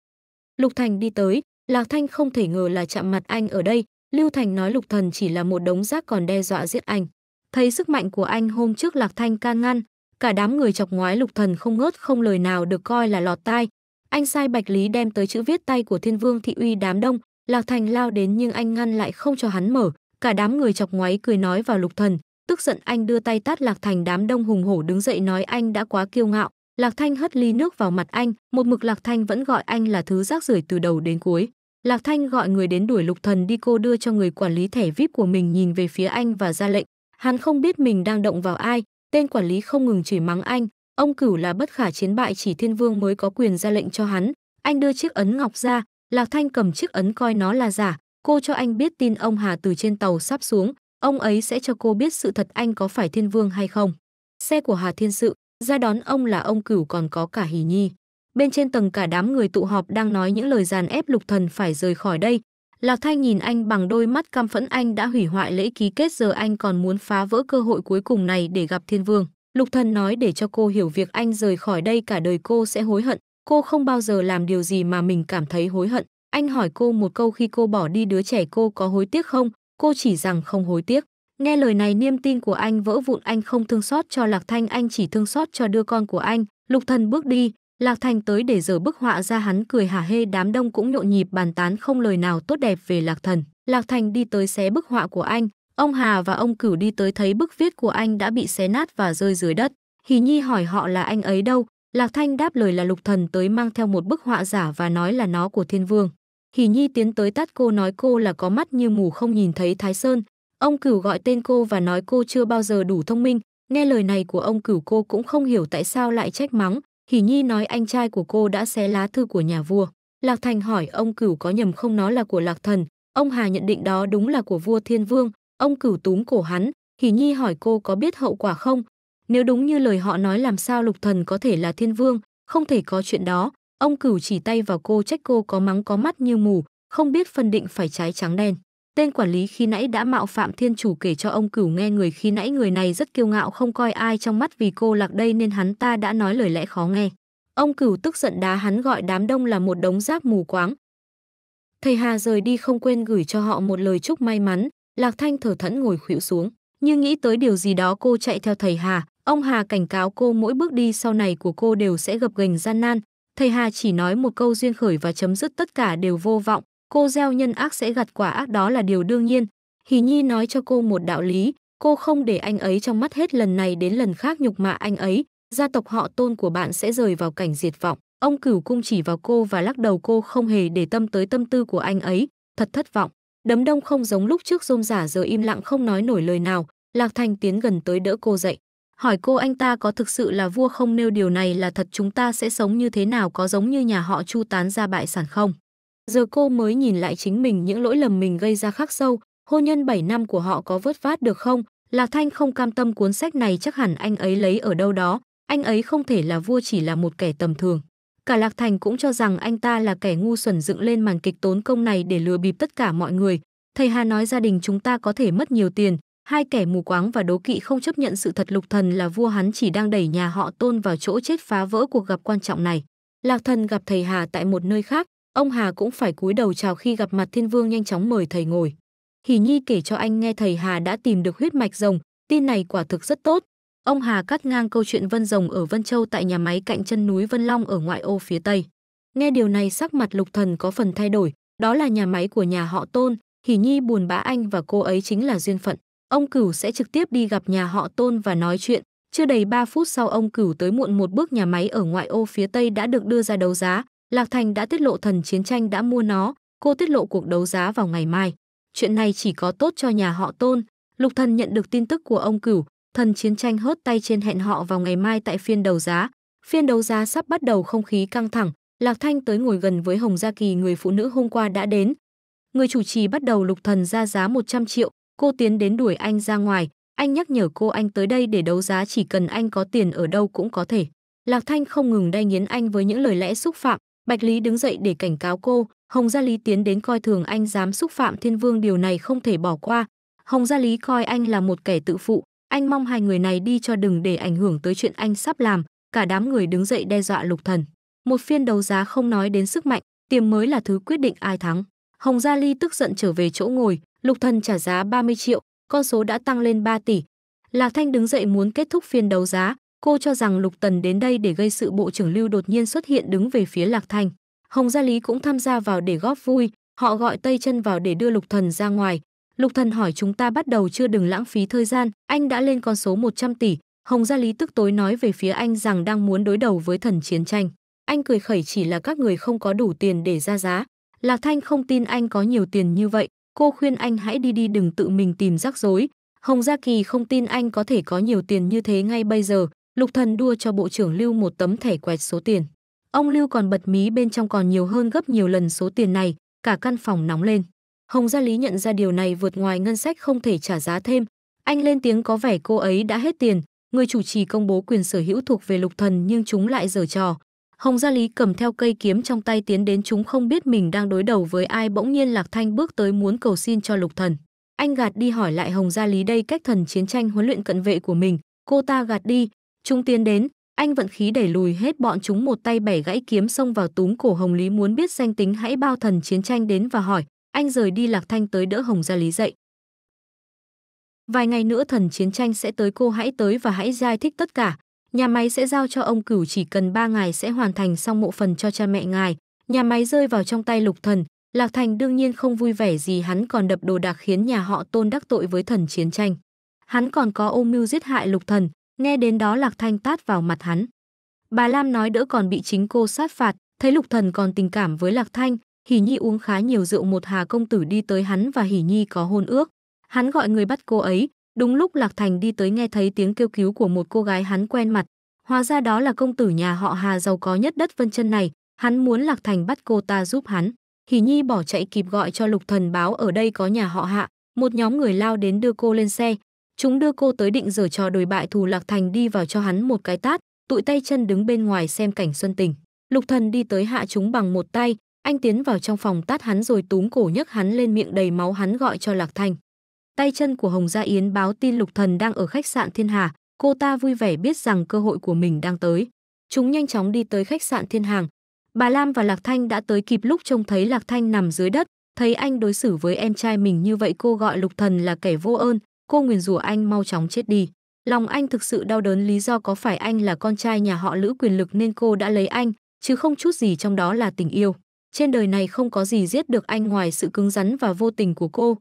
S1: Lục Thành đi tới, Lạc Thanh không thể ngờ là chạm mặt anh ở đây, Lưu Thành nói Lục Thần chỉ là một đống rác còn đe dọa giết anh. Thấy sức mạnh của anh hôm trước Lạc Thanh can ngăn, cả đám người chọc ngoái Lục Thần không ngớt không lời nào được coi là lọt tai. Anh sai Bạch Lý đem tới chữ viết tay của Thiên Vương thị uy đám đông, Lạc Thành lao đến nhưng anh ngăn lại không cho hắn mở, cả đám người chọc ngoáy cười nói vào Lục Thần, Tức giận anh đưa tay tát Lạc Thành đám đông hùng hổ đứng dậy nói anh đã quá kiêu ngạo. Lạc Thanh hất ly nước vào mặt anh, một mực Lạc Thanh vẫn gọi anh là thứ rác rưởi từ đầu đến cuối. Lạc Thanh gọi người đến đuổi Lục Thần đi cô đưa cho người quản lý thẻ VIP của mình nhìn về phía anh và ra lệnh. Hắn không biết mình đang động vào ai, tên quản lý không ngừng chửi mắng anh, ông cửu là bất khả chiến bại chỉ thiên vương mới có quyền ra lệnh cho hắn. Anh đưa chiếc ấn ngọc ra, Lạc Thanh cầm chiếc ấn coi nó là giả, cô cho anh biết tin ông Hà từ trên tàu sắp xuống, Ông ấy sẽ cho cô biết sự thật anh có phải thiên vương hay không. Xe của Hà Thiên Sự, ra đón ông là ông cửu còn có cả Hỷ Nhi. Bên trên tầng cả đám người tụ họp đang nói những lời dàn ép lục thần phải rời khỏi đây. Lạc Thanh nhìn anh bằng đôi mắt căm phẫn anh đã hủy hoại lễ ký kết giờ anh còn muốn phá vỡ cơ hội cuối cùng này để gặp thiên vương. Lục thần nói để cho cô hiểu việc anh rời khỏi đây cả đời cô sẽ hối hận. Cô không bao giờ làm điều gì mà mình cảm thấy hối hận. Anh hỏi cô một câu khi cô bỏ đi đứa trẻ cô có hối tiếc không? cô chỉ rằng không hối tiếc. Nghe lời này niềm tin của anh vỡ vụn anh không thương xót cho Lạc Thanh anh chỉ thương xót cho đứa con của anh. Lục thần bước đi, Lạc Thanh tới để giờ bức họa ra hắn cười hả hê đám đông cũng nhộn nhịp bàn tán không lời nào tốt đẹp về Lạc Thần. Lạc thanh đi tới xé bức họa của anh, ông Hà và ông Cửu đi tới thấy bức viết của anh đã bị xé nát và rơi dưới đất. Hì Nhi hỏi họ là anh ấy đâu, Lạc Thanh đáp lời là Lục Thần tới mang theo một bức họa giả và nói là nó của Thiên Vương. Hỉ Nhi tiến tới tát cô nói cô là có mắt như mù không nhìn thấy Thái Sơn. Ông Cửu gọi tên cô và nói cô chưa bao giờ đủ thông minh. Nghe lời này của ông Cửu cô cũng không hiểu tại sao lại trách mắng. Hỉ Nhi nói anh trai của cô đã xé lá thư của nhà vua. Lạc Thành hỏi ông Cửu có nhầm không nó là của Lạc Thần. Ông Hà nhận định đó đúng là của vua Thiên Vương. Ông Cửu túm cổ hắn. Hỉ Nhi hỏi cô có biết hậu quả không? Nếu đúng như lời họ nói làm sao Lục Thần có thể là Thiên Vương? Không thể có chuyện đó. Ông cửu chỉ tay vào cô trách cô có mắng có mắt như mù, không biết phân định phải trái trắng đen. Tên quản lý khi nãy đã mạo phạm thiên chủ kể cho ông cửu nghe người khi nãy người này rất kiêu ngạo không coi ai trong mắt vì cô lạc đây nên hắn ta đã nói lời lẽ khó nghe. Ông cửu tức giận đá hắn gọi đám đông là một đống rác mù quáng. Thầy Hà rời đi không quên gửi cho họ một lời chúc may mắn, Lạc Thanh thở thẫn ngồi khuỵu xuống. Như nghĩ tới điều gì đó cô chạy theo thầy Hà, ông Hà cảnh cáo cô mỗi bước đi sau này của cô đều sẽ gặp gành gian nan, Thầy Hà chỉ nói một câu duyên khởi và chấm dứt tất cả đều vô vọng, cô gieo nhân ác sẽ gặt quả ác đó là điều đương nhiên. Hỷ Nhi nói cho cô một đạo lý, cô không để anh ấy trong mắt hết lần này đến lần khác nhục mạ anh ấy, gia tộc họ tôn của bạn sẽ rời vào cảnh diệt vọng. Ông cửu cung chỉ vào cô và lắc đầu cô không hề để tâm tới tâm tư của anh ấy, thật thất vọng. Đấm đông không giống lúc trước rôm giả giờ im lặng không nói nổi lời nào, Lạc Thành tiến gần tới đỡ cô dậy hỏi cô anh ta có thực sự là vua không nêu điều này là thật chúng ta sẽ sống như thế nào có giống như nhà họ chu tán ra bại sản không. Giờ cô mới nhìn lại chính mình những lỗi lầm mình gây ra khắc sâu, hôn nhân 7 năm của họ có vớt vát được không? Lạc Thanh không cam tâm cuốn sách này chắc hẳn anh ấy lấy ở đâu đó, anh ấy không thể là vua chỉ là một kẻ tầm thường. Cả Lạc Thành cũng cho rằng anh ta là kẻ ngu xuẩn dựng lên màn kịch tốn công này để lừa bịp tất cả mọi người. Thầy Hà nói gia đình chúng ta có thể mất nhiều tiền, hai kẻ mù quáng và đố kỵ không chấp nhận sự thật lục thần là vua hắn chỉ đang đẩy nhà họ tôn vào chỗ chết phá vỡ cuộc gặp quan trọng này lạc thần gặp thầy hà tại một nơi khác ông hà cũng phải cúi đầu chào khi gặp mặt thiên vương nhanh chóng mời thầy ngồi hỉ nhi kể cho anh nghe thầy hà đã tìm được huyết mạch rồng tin này quả thực rất tốt ông hà cắt ngang câu chuyện vân rồng ở vân châu tại nhà máy cạnh chân núi vân long ở ngoại ô phía tây nghe điều này sắc mặt lục thần có phần thay đổi đó là nhà máy của nhà họ tôn hỉ nhi buồn bã anh và cô ấy chính là duyên phận ông Cửu sẽ trực tiếp đi gặp nhà họ Tôn và nói chuyện. Chưa đầy 3 phút sau ông Cửu tới muộn một bước nhà máy ở ngoại ô phía Tây đã được đưa ra đấu giá. Lạc Thành đã tiết lộ thần chiến tranh đã mua nó, cô tiết lộ cuộc đấu giá vào ngày mai. Chuyện này chỉ có tốt cho nhà họ Tôn. Lục Thần nhận được tin tức của ông Cửu, thần chiến tranh hớt tay trên hẹn họ vào ngày mai tại phiên đấu giá. Phiên đấu giá sắp bắt đầu không khí căng thẳng, Lạc Thanh tới ngồi gần với Hồng Gia Kỳ người phụ nữ hôm qua đã đến. Người chủ trì bắt đầu Lục Thần ra giá 100 triệu, Cô tiến đến đuổi anh ra ngoài, anh nhắc nhở cô anh tới đây để đấu giá chỉ cần anh có tiền ở đâu cũng có thể. Lạc Thanh không ngừng đay nghiến anh với những lời lẽ xúc phạm, Bạch Lý đứng dậy để cảnh cáo cô, Hồng Gia Lý tiến đến coi thường anh dám xúc phạm Thiên Vương điều này không thể bỏ qua. Hồng Gia Lý coi anh là một kẻ tự phụ, anh mong hai người này đi cho đừng để ảnh hưởng tới chuyện anh sắp làm, cả đám người đứng dậy đe dọa Lục Thần. Một phiên đấu giá không nói đến sức mạnh, tiềm mới là thứ quyết định ai thắng. Hồng Gia Ly tức giận trở về chỗ ngồi, Lục Thần trả giá 30 triệu, con số đã tăng lên 3 tỷ. Lạc Thanh đứng dậy muốn kết thúc phiên đấu giá, cô cho rằng Lục Tần đến đây để gây sự bộ trưởng Lưu đột nhiên xuất hiện đứng về phía Lạc Thanh. Hồng Gia Lý cũng tham gia vào để góp vui, họ gọi tay chân vào để đưa Lục Thần ra ngoài. Lục Thần hỏi chúng ta bắt đầu chưa đừng lãng phí thời gian, anh đã lên con số 100 tỷ. Hồng Gia Lý tức tối nói về phía anh rằng đang muốn đối đầu với thần chiến tranh. Anh cười khẩy chỉ là các người không có đủ tiền để ra giá. Lạc Thanh không tin anh có nhiều tiền như vậy, cô khuyên anh hãy đi đi đừng tự mình tìm rắc rối. Hồng Gia Kỳ không tin anh có thể có nhiều tiền như thế ngay bây giờ, Lục Thần đua cho Bộ trưởng Lưu một tấm thẻ quẹt số tiền. Ông Lưu còn bật mí bên trong còn nhiều hơn gấp nhiều lần số tiền này, cả căn phòng nóng lên. Hồng Gia Lý nhận ra điều này vượt ngoài ngân sách không thể trả giá thêm. Anh lên tiếng có vẻ cô ấy đã hết tiền, người chủ trì công bố quyền sở hữu thuộc về Lục Thần nhưng chúng lại giở trò. Hồng Gia Lý cầm theo cây kiếm trong tay tiến đến chúng không biết mình đang đối đầu với ai bỗng nhiên Lạc Thanh bước tới muốn cầu xin cho Lục Thần. Anh gạt đi hỏi lại Hồng Gia Lý đây cách thần chiến tranh huấn luyện cận vệ của mình, cô ta gạt đi, chúng tiến đến, anh vận khí đẩy lùi hết bọn chúng một tay bẻ gãy kiếm xông vào túm cổ Hồng Lý muốn biết danh tính hãy bao thần chiến tranh đến và hỏi, anh rời đi Lạc Thanh tới đỡ Hồng Gia Lý dậy. Vài ngày nữa thần chiến tranh sẽ tới cô hãy tới và hãy giải thích tất cả, Nhà máy sẽ giao cho ông Cửu chỉ cần 3 ngày sẽ hoàn thành xong mộ phần cho cha mẹ ngài. Nhà máy rơi vào trong tay Lục Thần, Lạc Thành đương nhiên không vui vẻ gì hắn còn đập đồ đạc khiến nhà họ Tôn đắc tội với thần chiến tranh. Hắn còn có ôm mưu giết hại Lục Thần, nghe đến đó Lạc Thanh tát vào mặt hắn. Bà Lam nói đỡ còn bị chính cô sát phạt, thấy Lục Thần còn tình cảm với Lạc Thanh, Hỉ Nhi uống khá nhiều rượu một hà công tử đi tới hắn và Hỉ Nhi có hôn ước. Hắn gọi người bắt cô ấy, Đúng lúc Lạc Thành đi tới nghe thấy tiếng kêu cứu của một cô gái hắn quen mặt, hóa ra đó là công tử nhà họ Hà giàu có nhất đất Vân Chân này, hắn muốn Lạc Thành bắt cô ta giúp hắn. Hỉ Nhi bỏ chạy kịp gọi cho Lục Thần báo ở đây có nhà họ Hạ, một nhóm người lao đến đưa cô lên xe. Chúng đưa cô tới định giở trò đồi bại thù Lạc Thành đi vào cho hắn một cái tát, tụi tay chân đứng bên ngoài xem cảnh xuân tình. Lục Thần đi tới hạ chúng bằng một tay, anh tiến vào trong phòng tát hắn rồi túm cổ nhấc hắn lên miệng đầy máu hắn gọi cho Lạc Thành tay chân của Hồng Gia Yến báo tin Lục Thần đang ở khách sạn Thiên Hà, cô ta vui vẻ biết rằng cơ hội của mình đang tới. Chúng nhanh chóng đi tới khách sạn Thiên Hàng. Bà Lam và Lạc Thanh đã tới kịp lúc trông thấy Lạc Thanh nằm dưới đất, thấy anh đối xử với em trai mình như vậy cô gọi Lục Thần là kẻ vô ơn, cô nguyền rủa anh mau chóng chết đi. Lòng anh thực sự đau đớn lý do có phải anh là con trai nhà họ Lữ quyền lực nên cô đã lấy anh, chứ không chút gì trong đó là tình yêu. Trên đời này không có gì giết được anh ngoài sự cứng rắn và vô tình của cô,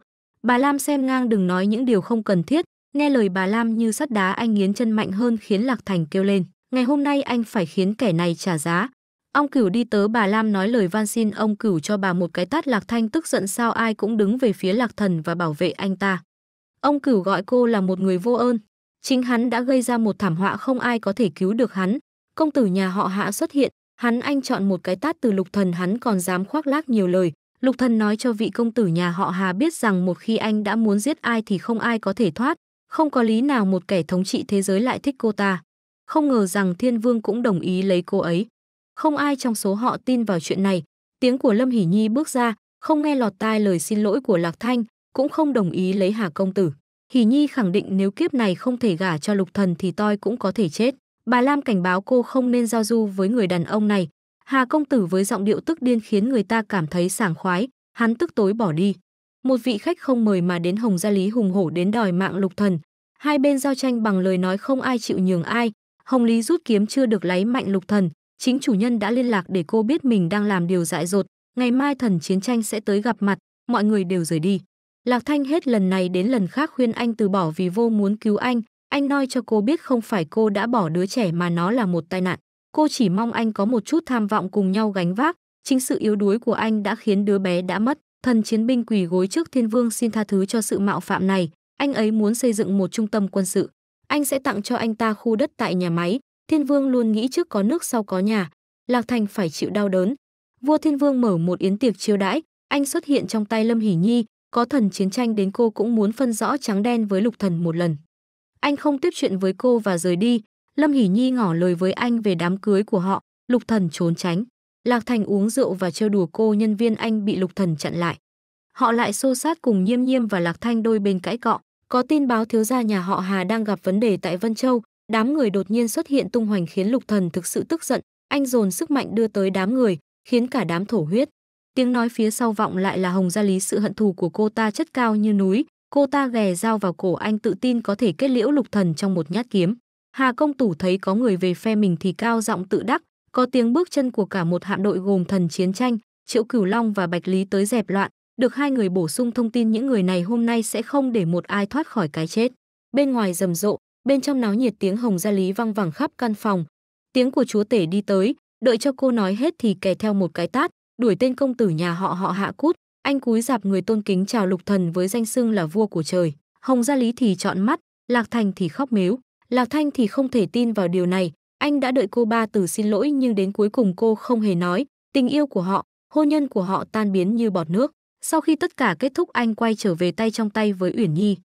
S1: Bà Lam xem ngang đừng nói những điều không cần thiết, nghe lời bà Lam như sắt đá anh nghiến chân mạnh hơn khiến Lạc Thành kêu lên. Ngày hôm nay anh phải khiến kẻ này trả giá. Ông Cửu đi tớ bà Lam nói lời van xin ông Cửu cho bà một cái tát Lạc Thanh tức giận sao ai cũng đứng về phía Lạc Thần và bảo vệ anh ta. Ông Cửu gọi cô là một người vô ơn. Chính hắn đã gây ra một thảm họa không ai có thể cứu được hắn. Công tử nhà họ hạ xuất hiện, hắn anh chọn một cái tát từ lục thần hắn còn dám khoác lác nhiều lời, Lục Thần nói cho vị công tử nhà họ Hà biết rằng một khi anh đã muốn giết ai thì không ai có thể thoát, không có lý nào một kẻ thống trị thế giới lại thích cô ta. Không ngờ rằng Thiên Vương cũng đồng ý lấy cô ấy. Không ai trong số họ tin vào chuyện này. Tiếng của Lâm Hỷ Nhi bước ra, không nghe lọt tai lời xin lỗi của Lạc Thanh, cũng không đồng ý lấy Hà công tử. Hỷ Nhi khẳng định nếu kiếp này không thể gả cho Lục Thần thì toi cũng có thể chết. Bà Lam cảnh báo cô không nên giao du với người đàn ông này, Hà công tử với giọng điệu tức điên khiến người ta cảm thấy sảng khoái, hắn tức tối bỏ đi. Một vị khách không mời mà đến Hồng Gia Lý hùng hổ đến đòi mạng Lục Thần. Hai bên giao tranh bằng lời nói không ai chịu nhường ai. Hồng Lý rút kiếm chưa được lấy mạnh Lục Thần, chính chủ nhân đã liên lạc để cô biết mình đang làm điều dại dột, ngày mai thần chiến tranh sẽ tới gặp mặt, mọi người đều rời đi. Lạc Thanh hết lần này đến lần khác khuyên anh từ bỏ vì vô muốn cứu anh, anh nói cho cô biết không phải cô đã bỏ đứa trẻ mà nó là một tai nạn. Cô chỉ mong anh có một chút tham vọng cùng nhau gánh vác, chính sự yếu đuối của anh đã khiến đứa bé đã mất. Thần chiến binh quỳ gối trước thiên vương xin tha thứ cho sự mạo phạm này, anh ấy muốn xây dựng một trung tâm quân sự. Anh sẽ tặng cho anh ta khu đất tại nhà máy, thiên vương luôn nghĩ trước có nước sau có nhà. Lạc Thành phải chịu đau đớn. Vua thiên vương mở một yến tiệc chiêu đãi, anh xuất hiện trong tay Lâm Hỷ Nhi, có thần chiến tranh đến cô cũng muốn phân rõ trắng đen với lục thần một lần. Anh không tiếp chuyện với cô và rời đi, Lâm Hỷ Nhi ngỏ lời với anh về đám cưới của họ, Lục Thần trốn tránh. Lạc Thành uống rượu và trêu đùa cô nhân viên anh bị Lục Thần chặn lại. Họ lại xô sát cùng Nhiêm Nhiêm và Lạc Thanh đôi bên cãi cọ. Có tin báo thiếu gia nhà họ Hà đang gặp vấn đề tại Vân Châu, đám người đột nhiên xuất hiện tung hoành khiến Lục Thần thực sự tức giận, anh dồn sức mạnh đưa tới đám người, khiến cả đám thổ huyết. Tiếng nói phía sau vọng lại là Hồng Gia Lý sự hận thù của cô ta chất cao như núi, cô ta ghè dao vào cổ anh tự tin có thể kết liễu Lục Thần trong một nhát kiếm. Hà công tử thấy có người về phe mình thì cao giọng tự đắc, có tiếng bước chân của cả một hạm đội gồm thần chiến tranh, Triệu Cửu Long và Bạch Lý tới dẹp loạn, được hai người bổ sung thông tin những người này hôm nay sẽ không để một ai thoát khỏi cái chết. Bên ngoài rầm rộ, bên trong náo nhiệt tiếng hồng gia lý văng vẳng khắp căn phòng. Tiếng của chúa tể đi tới, đợi cho cô nói hết thì kè theo một cái tát, đuổi tên công tử nhà họ họ hạ cút, anh cúi dạp người tôn kính chào lục thần với danh xưng là vua của trời. Hồng gia lý thì chọn mắt, Lạc Thành thì khóc mếu. Lạc Thanh thì không thể tin vào điều này, anh đã đợi cô ba từ xin lỗi nhưng đến cuối cùng cô không hề nói, tình yêu của họ, hôn nhân của họ tan biến như bọt nước. Sau khi tất cả kết thúc anh quay trở về tay trong tay với Uyển Nhi.